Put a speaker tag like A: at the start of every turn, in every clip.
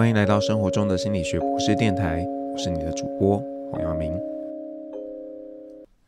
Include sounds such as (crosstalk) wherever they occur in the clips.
A: 欢迎来到生活中的心理学故事电台，我是你的主播黄耀明。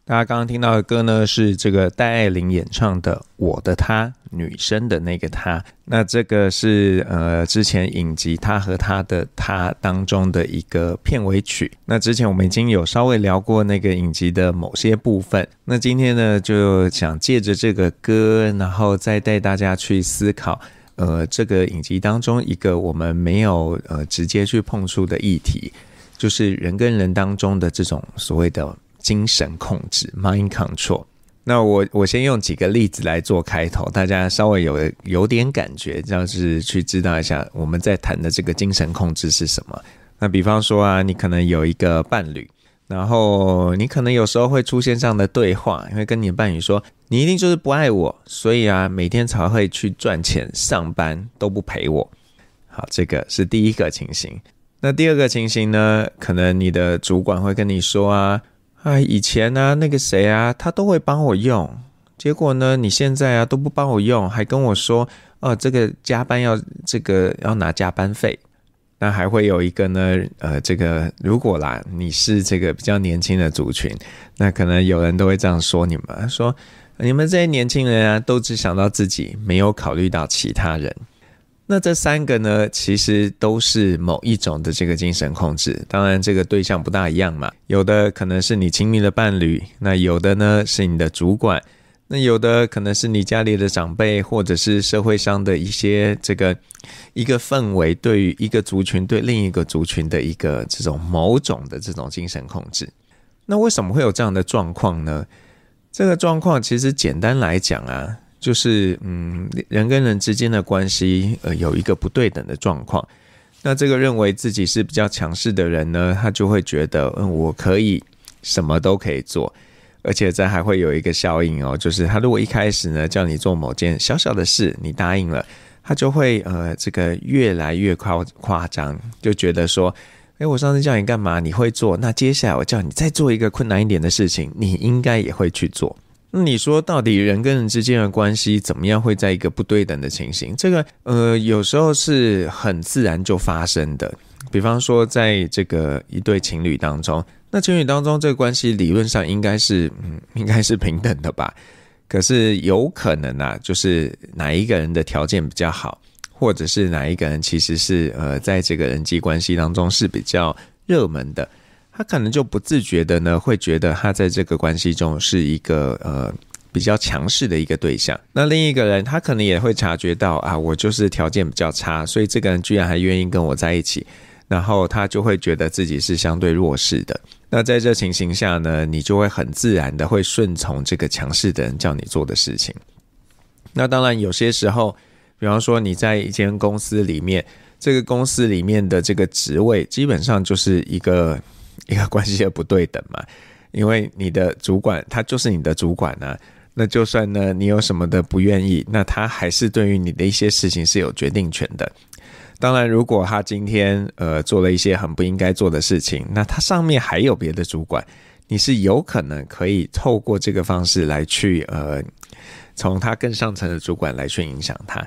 A: 大家刚刚听到的歌呢，是这个戴爱玲演唱的《我的他》，女生的那个他。那这个是呃之前影集《他和她的她》当中的一个片尾曲。那之前我们已经有稍微聊过那个影集的某些部分。那今天呢，就想借着这个歌，然后再带大家去思考。呃，这个影集当中一个我们没有呃直接去碰触的议题，就是人跟人当中的这种所谓的精神控制 （mind control）。那我我先用几个例子来做开头，大家稍微有有点感觉，就是去知道一下我们在谈的这个精神控制是什么。那比方说啊，你可能有一个伴侣，然后你可能有时候会出现这样的对话，因为跟你伴侣说。你一定就是不爱我，所以啊，每天才会去赚钱上班，都不陪我。好，这个是第一个情形。那第二个情形呢？可能你的主管会跟你说啊，啊，以前呢，那个谁啊，他都会帮我用，结果呢，你现在啊，都不帮我用，还跟我说，哦，这个加班要这个要拿加班费。那还会有一个呢，呃，这个如果啦，你是这个比较年轻的族群，那可能有人都会这样说你们说。你们这些年轻人啊，都只想到自己，没有考虑到其他人。那这三个呢，其实都是某一种的这个精神控制。当然，这个对象不大一样嘛。有的可能是你亲密的伴侣，那有的呢是你的主管，那有的可能是你家里的长辈，或者是社会上的一些这个一个氛围，对于一个族群对另一个族群的一个这种某种的这种精神控制。那为什么会有这样的状况呢？这个状况其实简单来讲啊，就是嗯，人跟人之间的关系呃有一个不对等的状况。那这个认为自己是比较强势的人呢，他就会觉得嗯，我可以什么都可以做，而且这还会有一个效应哦，就是他如果一开始呢叫你做某件小小的事，你答应了，他就会呃这个越来越夸夸张，就觉得说。诶，我上次叫你干嘛，你会做。那接下来我叫你再做一个困难一点的事情，你应该也会去做。那你说，到底人跟人之间的关系怎么样会在一个不对等的情形？这个，呃，有时候是很自然就发生的。比方说，在这个一对情侣当中，那情侣当中这个关系理论上应该是，嗯，应该是平等的吧。可是有可能啊，就是哪一个人的条件比较好。或者是哪一个人其实是呃，在这个人际关系当中是比较热门的，他可能就不自觉的呢，会觉得他在这个关系中是一个呃比较强势的一个对象。那另一个人他可能也会察觉到啊，我就是条件比较差，所以这个人居然还愿意跟我在一起，然后他就会觉得自己是相对弱势的。那在这情形下呢，你就会很自然的会顺从这个强势的人叫你做的事情。那当然有些时候。比方说你在一间公司里面，这个公司里面的这个职位基本上就是一个 (laughs) 一个关系的不对等嘛，因为你的主管他就是你的主管呢，那就算呢你有什么的不愿意，那他还是对于你的一些事情是有决定权的。当然，如果他今天呃做了一些很不应该做的事情，那他上面还有别的主管，你是有可能可以透过这个方式来去呃从他更上层的主管来去影响他。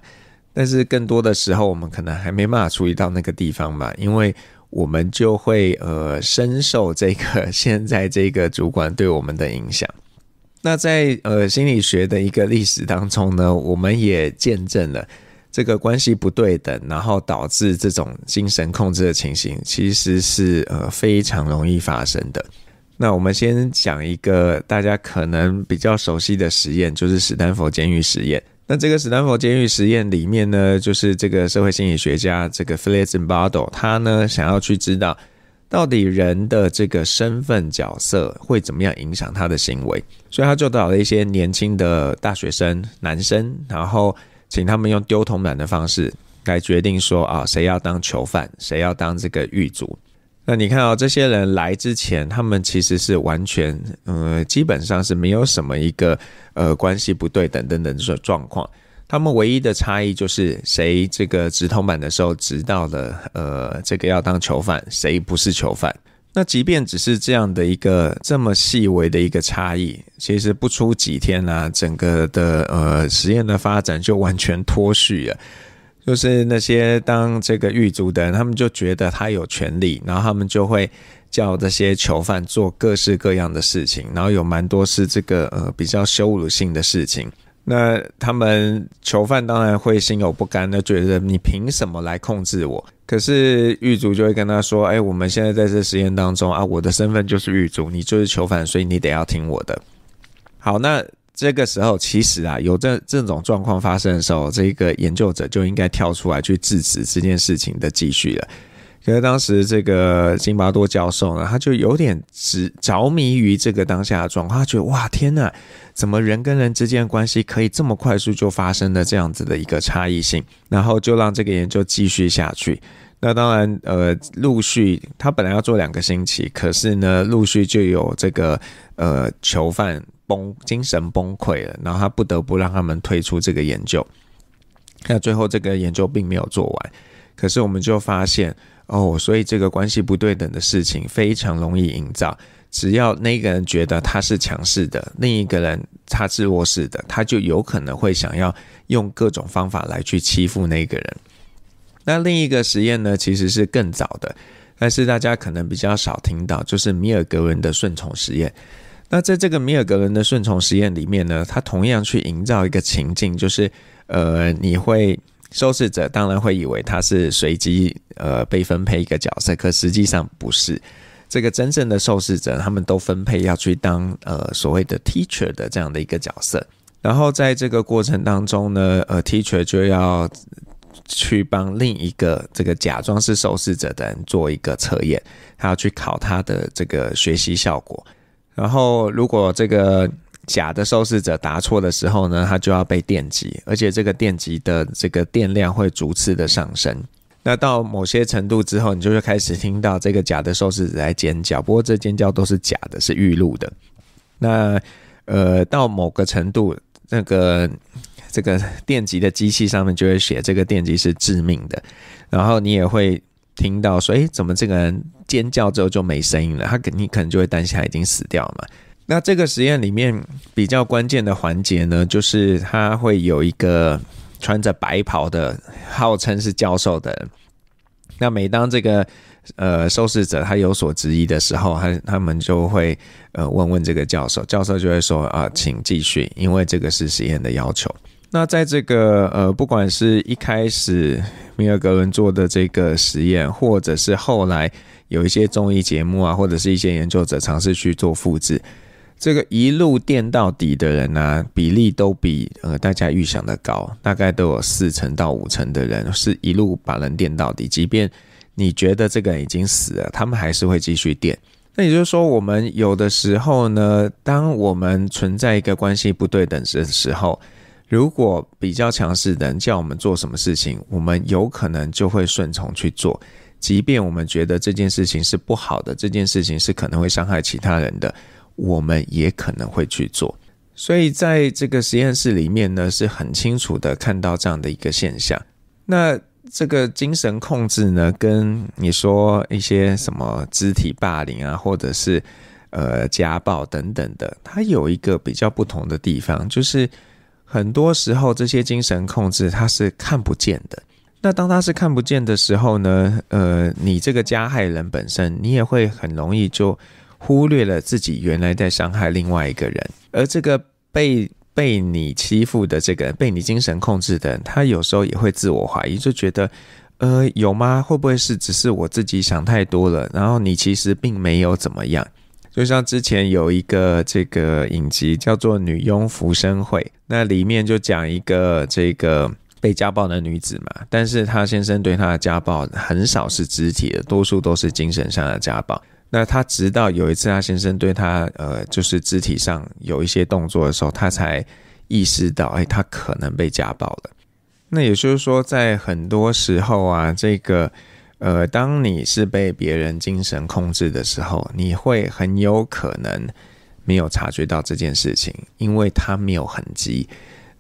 A: 但是更多的时候，我们可能还没办法注意到那个地方吧，因为我们就会呃深受这个 (laughs) 现在这个主管对我们的影响。那在呃心理学的一个历史当中呢，我们也见证了这个关系不对等，然后导致这种精神控制的情形，其实是呃非常容易发生的。那我们先讲一个大家可能比较熟悉的实验，就是史丹佛监狱实验。那这个史丹佛监狱实验里面呢，就是这个社会心理学家这个 f h i l i z i m b a d o 他呢想要去知道，到底人的这个身份角色会怎么样影响他的行为，所以他就找了一些年轻的大学生男生，然后请他们用丢铜板的方式来决定说啊，谁要当囚犯，谁要当这个狱卒。那你看啊，这些人来之前，他们其实是完全，呃，基本上是没有什么一个，呃，关系不对等等等这种状况。他们唯一的差异就是谁这个直通版的时候，直到了，呃，这个要当囚犯，谁不是囚犯。那即便只是这样的一个这么细微的一个差异，其实不出几天呢，整个的呃实验的发展就完全脱序了。就是那些当这个狱卒的人，他们就觉得他有权利，然后他们就会叫这些囚犯做各式各样的事情，然后有蛮多是这个呃比较羞辱性的事情。那他们囚犯当然会心有不甘的，觉得你凭什么来控制我？可是狱卒就会跟他说：“哎，我们现在在这实验当中啊，我的身份就是狱卒，你就是囚犯，所以你得要听我的。”好，那。这个时候，其实啊，有这这种状况发生的时候，这个研究者就应该跳出来去制止这件事情的继续了。可是当时这个金巴多教授呢，他就有点执着迷于这个当下的状况，觉得哇天呐，怎么人跟人之间的关系可以这么快速就发生了这样子的一个差异性？然后就让这个研究继续下去。那当然，呃，陆续他本来要做两个星期，可是呢，陆续就有这个呃囚犯。崩，精神崩溃了，然后他不得不让他们退出这个研究。那最后这个研究并没有做完，可是我们就发现哦，所以这个关系不对等的事情非常容易营造。只要那个人觉得他是强势的，另一个人他是弱势的，他就有可能会想要用各种方法来去欺负那个人。那另一个实验呢，其实是更早的，但是大家可能比较少听到，就是米尔格伦的顺从实验。那在这个米尔格伦的顺从实验里面呢，他同样去营造一个情境，就是呃，你会受试者当然会以为他是随机呃被分配一个角色，可实际上不是，这个真正的受试者他们都分配要去当呃所谓的 teacher 的这样的一个角色，然后在这个过程当中呢，呃，teacher 就要去帮另一个这个假装是受试者的人做一个测验，他要去考他的这个学习效果。然后，如果这个假的受试者答错的时候呢，他就要被电击，而且这个电击的这个电量会逐次的上升。那到某些程度之后，你就会开始听到这个假的受试者在尖叫。不过这尖叫都是假的，是预录的。那呃，到某个程度，那个这个电极的机器上面就会写这个电极是致命的，然后你也会。听到说，诶，怎么这个人尖叫之后就没声音了？他肯定可能就会担心他已经死掉嘛。那这个实验里面比较关键的环节呢，就是他会有一个穿着白袍的，号称是教授的。那每当这个呃受试者他有所质疑的时候，他他们就会呃问问这个教授，教授就会说啊，请继续，因为这个是实验的要求。那在这个呃，不管是一开始米尔格伦做的这个实验，或者是后来有一些综艺节目啊，或者是一些研究者尝试去做复制，这个一路电到底的人呢，比例都比呃大家预想的高，大概都有四成到五成的人是一路把人电到底，即便你觉得这个人已经死了，他们还是会继续电。那也就是说，我们有的时候呢，当我们存在一个关系不对等的时候。如果比较强势的人叫我们做什么事情，我们有可能就会顺从去做，即便我们觉得这件事情是不好的，这件事情是可能会伤害其他人的，我们也可能会去做。所以在这个实验室里面呢，是很清楚的看到这样的一个现象。那这个精神控制呢，跟你说一些什么肢体霸凌啊，或者是呃家暴等等的，它有一个比较不同的地方，就是。很多时候，这些精神控制它是看不见的。那当它是看不见的时候呢？呃，你这个加害人本身，你也会很容易就忽略了自己原来在伤害另外一个人。而这个被被你欺负的这个被你精神控制的人，他有时候也会自我怀疑，就觉得，呃，有吗？会不会是只是我自己想太多了？然后你其实并没有怎么样。就像之前有一个这个影集叫做《女佣浮生会》，那里面就讲一个这个被家暴的女子嘛，但是她先生对她的家暴很少是肢体的，多数都是精神上的家暴。那她直到有一次她先生对她呃就是肢体上有一些动作的时候，她才意识到，哎，她可能被家暴了。那也就是说，在很多时候啊，这个。呃，当你是被别人精神控制的时候，你会很有可能没有察觉到这件事情，因为它没有痕迹。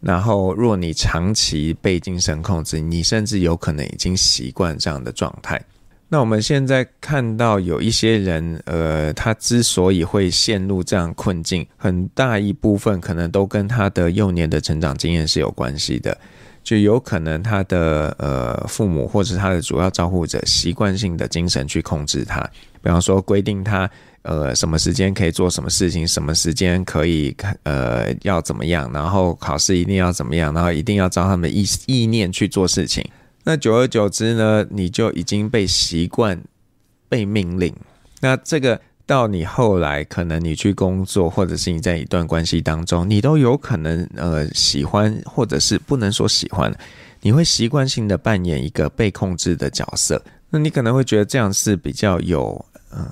A: 然后，若你长期被精神控制，你甚至有可能已经习惯这样的状态。那我们现在看到有一些人，呃，他之所以会陷入这样困境，很大一部分可能都跟他的幼年的成长经验是有关系的。就有可能他的呃父母或者他的主要照顾者习惯性的精神去控制他，比方说规定他呃什么时间可以做什么事情，什么时间可以呃要怎么样，然后考试一定要怎么样，然后一定要照他们意意念去做事情。那久而久之呢，你就已经被习惯被命令。那这个。到你后来，可能你去工作，或者是你在一段关系当中，你都有可能呃喜欢，或者是不能说喜欢，你会习惯性的扮演一个被控制的角色。那你可能会觉得这样是比较有。嗯，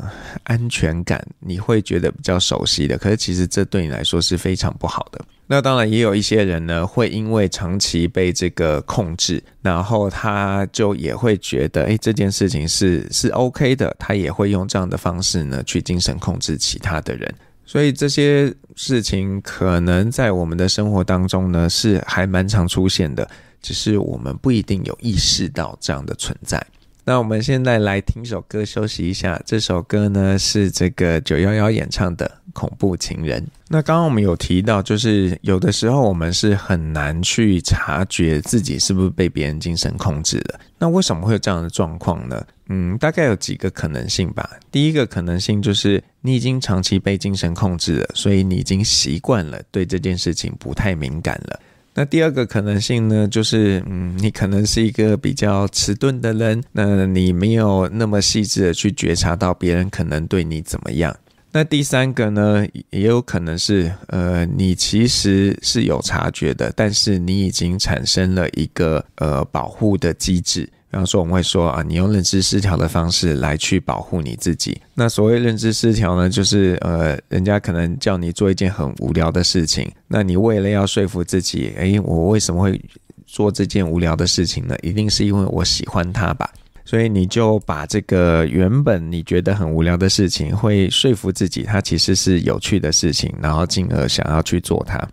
A: 安全感你会觉得比较熟悉的，可是其实这对你来说是非常不好的。那当然也有一些人呢，会因为长期被这个控制，然后他就也会觉得，哎，这件事情是是 OK 的，他也会用这样的方式呢去精神控制其他的人。所以这些事情可能在我们的生活当中呢是还蛮常出现的，只是我们不一定有意识到这样的存在。那我们现在来听首歌休息一下。这首歌呢是这个九幺幺演唱的《恐怖情人》。那刚刚我们有提到，就是有的时候我们是很难去察觉自己是不是被别人精神控制的。那为什么会有这样的状况呢？嗯，大概有几个可能性吧。第一个可能性就是你已经长期被精神控制了，所以你已经习惯了对这件事情不太敏感了。那第二个可能性呢，就是，嗯，你可能是一个比较迟钝的人，那你没有那么细致的去觉察到别人可能对你怎么样。那第三个呢，也有可能是，呃，你其实是有察觉的，但是你已经产生了一个呃保护的机制。比方说我们会说啊，你用认知失调的方式来去保护你自己。那所谓认知失调呢，就是呃，人家可能叫你做一件很无聊的事情，那你为了要说服自己，诶，我为什么会做这件无聊的事情呢？一定是因为我喜欢它吧。所以你就把这个原本你觉得很无聊的事情，会说服自己它其实是有趣的事情，然后进而想要去做它。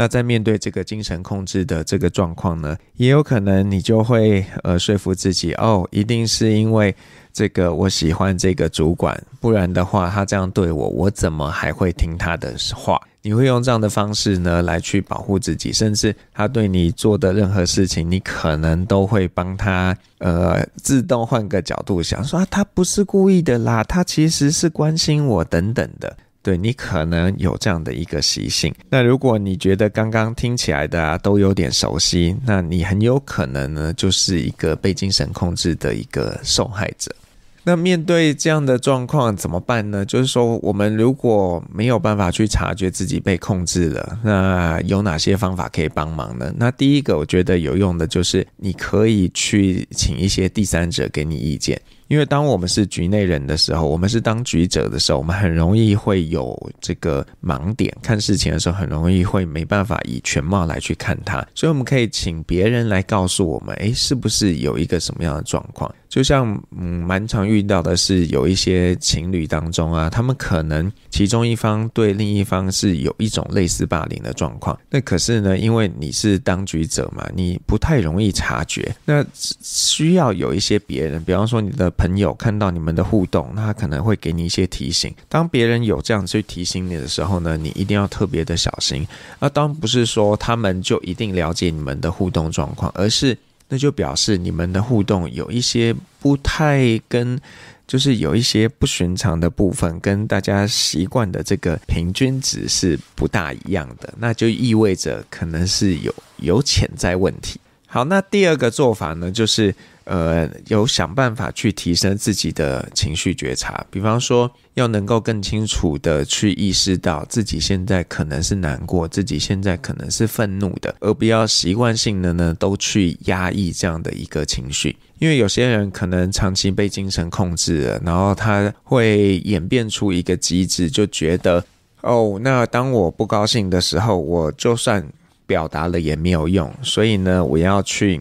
A: 那在面对这个精神控制的这个状况呢，也有可能你就会呃说服自己哦，一定是因为这个我喜欢这个主管，不然的话他这样对我，我怎么还会听他的话？你会用这样的方式呢来去保护自己，甚至他对你做的任何事情，你可能都会帮他呃自动换个角度想说啊，他不是故意的啦，他其实是关心我等等的。对你可能有这样的一个习性。那如果你觉得刚刚听起来的啊都有点熟悉，那你很有可能呢就是一个被精神控制的一个受害者。那面对这样的状况怎么办呢？就是说，我们如果没有办法去察觉自己被控制了，那有哪些方法可以帮忙呢？那第一个，我觉得有用的就是你可以去请一些第三者给你意见。因为当我们是局内人的时候，我们是当局者的时候，我们很容易会有这个盲点，看事情的时候很容易会没办法以全貌来去看它。所以我们可以请别人来告诉我们，哎，是不是有一个什么样的状况？就像嗯蛮常遇到的是有一些情侣当中啊，他们可能其中一方对另一方是有一种类似霸凌的状况。那可是呢，因为你是当局者嘛，你不太容易察觉。那需要有一些别人，比方说你的。朋友看到你们的互动，那他可能会给你一些提醒。当别人有这样去提醒你的时候呢，你一定要特别的小心。那当不是说他们就一定了解你们的互动状况，而是那就表示你们的互动有一些不太跟，就是有一些不寻常的部分跟大家习惯的这个平均值是不大一样的，那就意味着可能是有有潜在问题。好，那第二个做法呢，就是。呃，有想办法去提升自己的情绪觉察，比方说要能够更清楚的去意识到自己现在可能是难过，自己现在可能是愤怒的，而不要习惯性的呢都去压抑这样的一个情绪，因为有些人可能长期被精神控制了，然后他会演变出一个机制，就觉得哦，那当我不高兴的时候，我就算表达了也没有用，所以呢，我要去。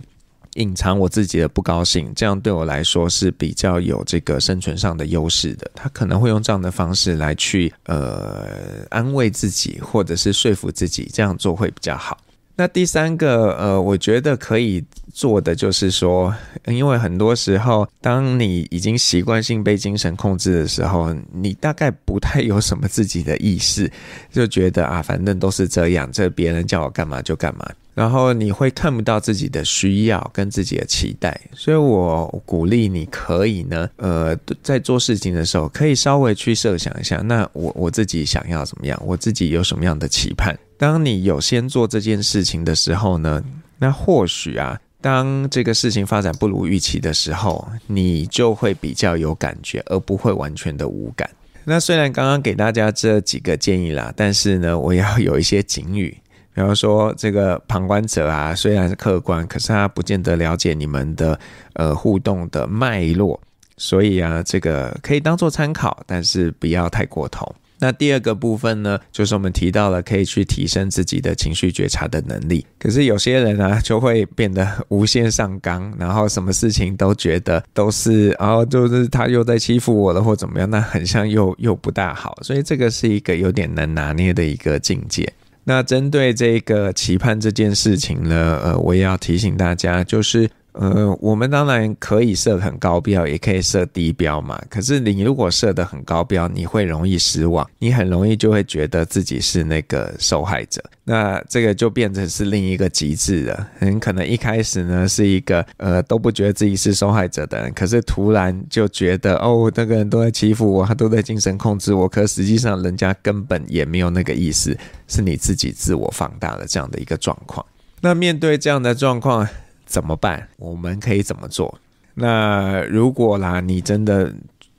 A: 隐藏我自己的不高兴，这样对我来说是比较有这个生存上的优势的。他可能会用这样的方式来去呃安慰自己，或者是说服自己这样做会比较好。那第三个呃，我觉得可以做的就是说，因为很多时候当你已经习惯性被精神控制的时候，你大概不太有什么自己的意识，就觉得啊，反正都是这样，这别人叫我干嘛就干嘛。然后你会看不到自己的需要跟自己的期待，所以我鼓励你可以呢，呃，在做事情的时候可以稍微去设想一下，那我我自己想要怎么样，我自己有什么样的期盼。当你有先做这件事情的时候呢，那或许啊，当这个事情发展不如预期的时候，你就会比较有感觉，而不会完全的无感。那虽然刚刚给大家这几个建议啦，但是呢，我要有一些警语。然后说这个旁观者啊，虽然是客观，可是他不见得了解你们的呃互动的脉络，所以啊，这个可以当做参考，但是不要太过头。那第二个部分呢，就是我们提到了可以去提升自己的情绪觉察的能力，可是有些人啊就会变得无限上纲，然后什么事情都觉得都是，然后就是他又在欺负我了或怎么样，那很像又又不大好，所以这个是一个有点难拿捏的一个境界。那针对这个期盼这件事情呢，呃，我也要提醒大家，就是。呃，我们当然可以设很高标，也可以设低标嘛。可是你如果设的很高标，你会容易失望，你很容易就会觉得自己是那个受害者。那这个就变成是另一个极致了。很可能一开始呢是一个呃都不觉得自己是受害者的人，可是突然就觉得哦那个人都在欺负我，他都在精神控制我。可实际上人家根本也没有那个意思，是你自己自我放大了这样的一个状况。那面对这样的状况。怎么办？我们可以怎么做？那如果啦，你真的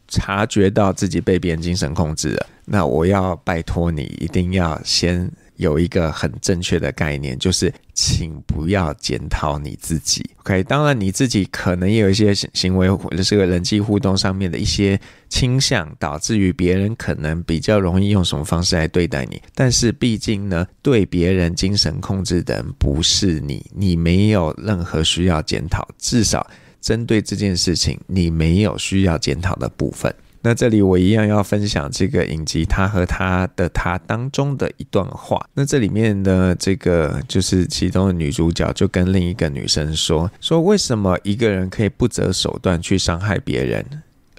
A: 察觉到自己被别人精神控制了，那我要拜托你，一定要先。有一个很正确的概念，就是请不要检讨你自己。OK，当然你自己可能也有一些行为或者是人际互动上面的一些倾向，导致于别人可能比较容易用什么方式来对待你。但是毕竟呢，对别人精神控制的人不是你，你没有任何需要检讨。至少针对这件事情，你没有需要检讨的部分。那这里我一样要分享这个影集，他和他的他当中的一段话。那这里面呢，这个就是其中的女主角就跟另一个女生说：“说为什么一个人可以不择手段去伤害别人，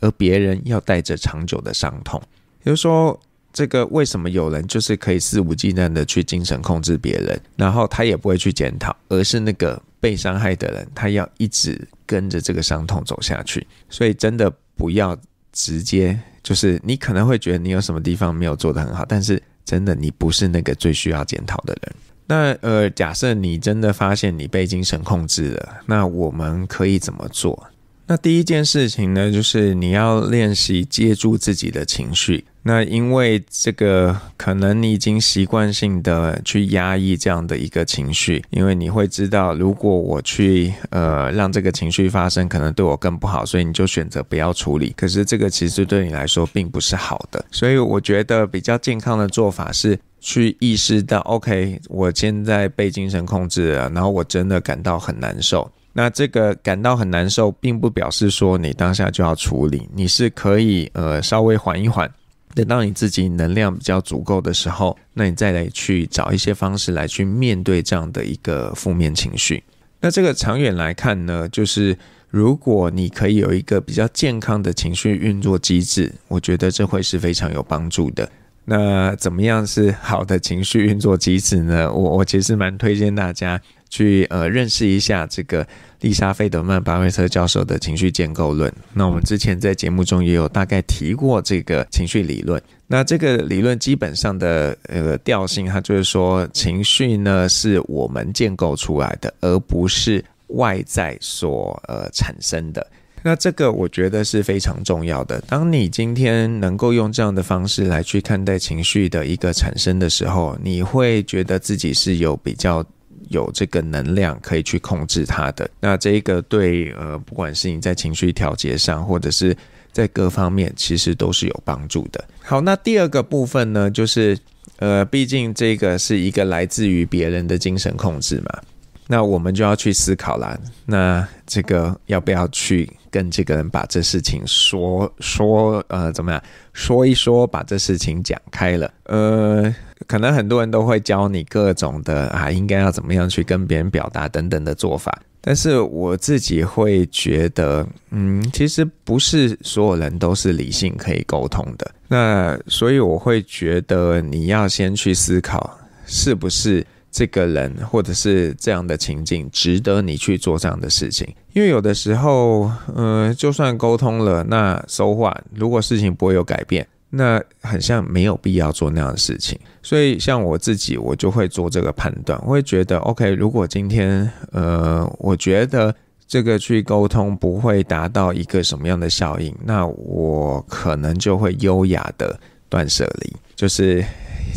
A: 而别人要带着长久的伤痛？也就是说，这个为什么有人就是可以肆无忌惮的去精神控制别人，然后他也不会去检讨，而是那个被伤害的人，他要一直跟着这个伤痛走下去。所以真的不要。”直接就是，你可能会觉得你有什么地方没有做得很好，但是真的你不是那个最需要检讨的人。那呃，假设你真的发现你被精神控制了，那我们可以怎么做？那第一件事情呢，就是你要练习接住自己的情绪。那因为这个，可能你已经习惯性的去压抑这样的一个情绪，因为你会知道，如果我去呃让这个情绪发生，可能对我更不好，所以你就选择不要处理。可是这个其实对你来说并不是好的，所以我觉得比较健康的做法是去意识到，OK，我现在被精神控制了，然后我真的感到很难受。那这个感到很难受，并不表示说你当下就要处理，你是可以呃稍微缓一缓，等到你自己能量比较足够的时候，那你再来去找一些方式来去面对这样的一个负面情绪。那这个长远来看呢，就是如果你可以有一个比较健康的情绪运作机制，我觉得这会是非常有帮助的。那怎么样是好的情绪运作机制呢？我我其实蛮推荐大家。去呃认识一下这个丽莎·费德曼·巴菲特教授的情绪建构论。那我们之前在节目中也有大概提过这个情绪理论。那这个理论基本上的呃调性，它就是说情绪呢是我们建构出来的，而不是外在所呃产生的。那这个我觉得是非常重要的。当你今天能够用这样的方式来去看待情绪的一个产生的时候，你会觉得自己是有比较。有这个能量可以去控制他的，那这个对呃，不管是你在情绪调节上，或者是在各方面，其实都是有帮助的。好，那第二个部分呢，就是呃，毕竟这个是一个来自于别人的精神控制嘛，那我们就要去思考啦。那这个要不要去跟这个人把这事情说说呃，怎么样说一说，把这事情讲开了？呃。可能很多人都会教你各种的啊，应该要怎么样去跟别人表达等等的做法，但是我自己会觉得，嗯，其实不是所有人都是理性可以沟通的。那所以我会觉得你要先去思考，是不是这个人或者是这样的情境值得你去做这样的事情。因为有的时候，呃，就算沟通了，那收获如果事情不会有改变。那很像没有必要做那样的事情，所以像我自己，我就会做这个判断，我会觉得，OK，如果今天，呃，我觉得这个去沟通不会达到一个什么样的效应，那我可能就会优雅的断舍离，就是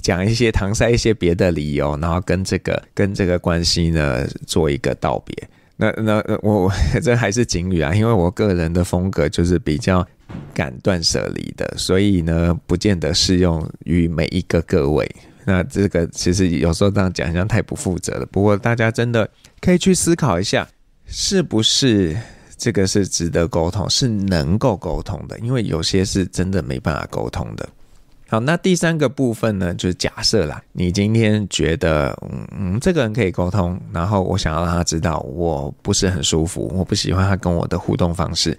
A: 讲一些搪塞一些别的理由，然后跟这个跟这个关系呢做一个道别。那那我这还是警语啊，因为我个人的风格就是比较。敢断舍离的，所以呢，不见得适用于每一个各位。那这个其实有时候这样讲，好像太不负责了。不过大家真的可以去思考一下，是不是这个是值得沟通，是能够沟通的？因为有些是真的没办法沟通的。好，那第三个部分呢，就是假设啦，你今天觉得嗯嗯，这个人可以沟通，然后我想要让他知道，我不是很舒服，我不喜欢他跟我的互动方式。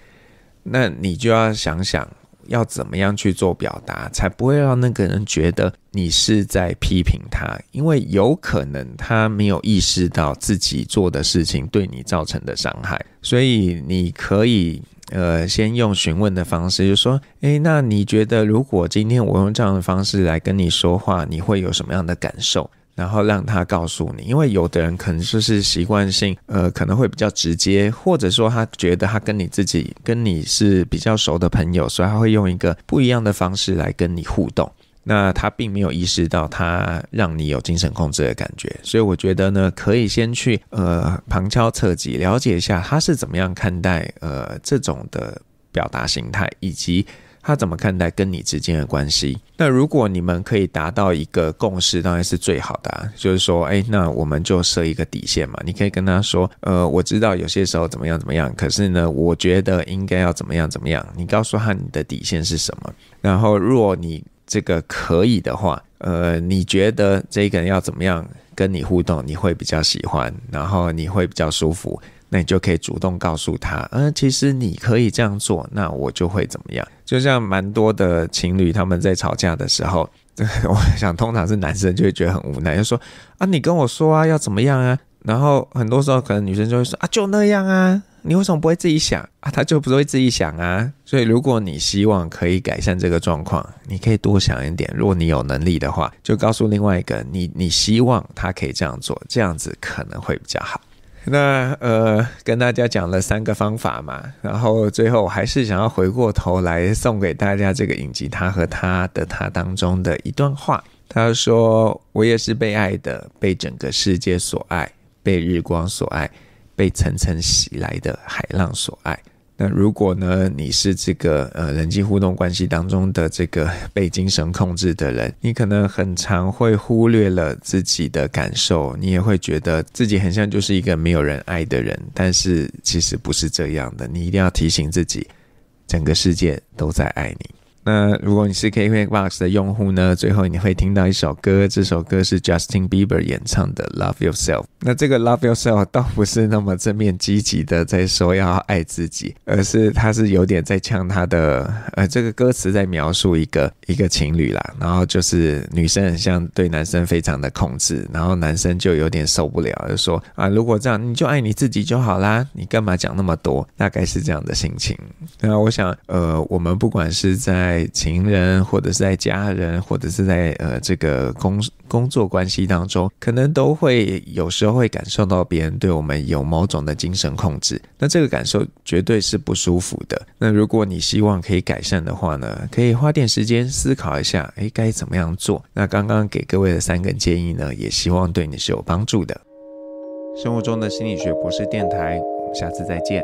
A: 那你就要想想，要怎么样去做表达，才不会让那个人觉得你是在批评他？因为有可能他没有意识到自己做的事情对你造成的伤害，所以你可以，呃，先用询问的方式，就说：“诶，那你觉得，如果今天我用这样的方式来跟你说话，你会有什么样的感受？”然后让他告诉你，因为有的人可能就是习惯性，呃，可能会比较直接，或者说他觉得他跟你自己跟你是比较熟的朋友，所以他会用一个不一样的方式来跟你互动。那他并没有意识到他让你有精神控制的感觉，所以我觉得呢，可以先去呃旁敲侧击了解一下他是怎么样看待呃这种的表达形态以及。他怎么看待跟你之间的关系？那如果你们可以达到一个共识，当然是最好的。就是说，哎，那我们就设一个底线嘛。你可以跟他说，呃，我知道有些时候怎么样怎么样，可是呢，我觉得应该要怎么样怎么样。你告诉他你的底线是什么。然后，如果你这个可以的话，呃，你觉得这个人要怎么样跟你互动，你会比较喜欢，然后你会比较舒服。你就可以主动告诉他，嗯，其实你可以这样做，那我就会怎么样？就像蛮多的情侣，他们在吵架的时候，(laughs) 我想通常是男生就会觉得很无奈，就说啊，你跟我说啊，要怎么样啊？然后很多时候可能女生就会说啊，就那样啊，你为什么不会自己想啊？他就不会自己想啊。所以如果你希望可以改善这个状况，你可以多想一点。如果你有能力的话，就告诉另外一个你，你希望他可以这样做，这样子可能会比较好。那呃，跟大家讲了三个方法嘛，然后最后我还是想要回过头来送给大家这个影集，他和他的他当中的一段话，他说：“我也是被爱的，被整个世界所爱，被日光所爱，被层层袭来的海浪所爱。”那如果呢？你是这个呃人际互动关系当中的这个被精神控制的人，你可能很常会忽略了自己的感受，你也会觉得自己很像就是一个没有人爱的人。但是其实不是这样的，你一定要提醒自己，整个世界都在爱你。那如果你是 k u b e o x 的用户呢？最后你会听到一首歌，这首歌是 Justin Bieber 演唱的《Love Yourself》。那这个《Love Yourself》倒不是那么正面积极的在说要爱自己，而是他是有点在呛他的呃这个歌词在描述一个一个情侣啦，然后就是女生很像对男生非常的控制，然后男生就有点受不了，就说啊如果这样你就爱你自己就好啦，你干嘛讲那么多？大概是这样的心情。那我想呃我们不管是在在情人，或者是在家人，或者是在呃这个工工作关系当中，可能都会有时候会感受到别人对我们有某种的精神控制，那这个感受绝对是不舒服的。那如果你希望可以改善的话呢，可以花点时间思考一下，诶，该怎么样做？那刚刚给各位的三个建议呢，也希望对你是有帮助的。生活中的心理学博士电台，下次再见。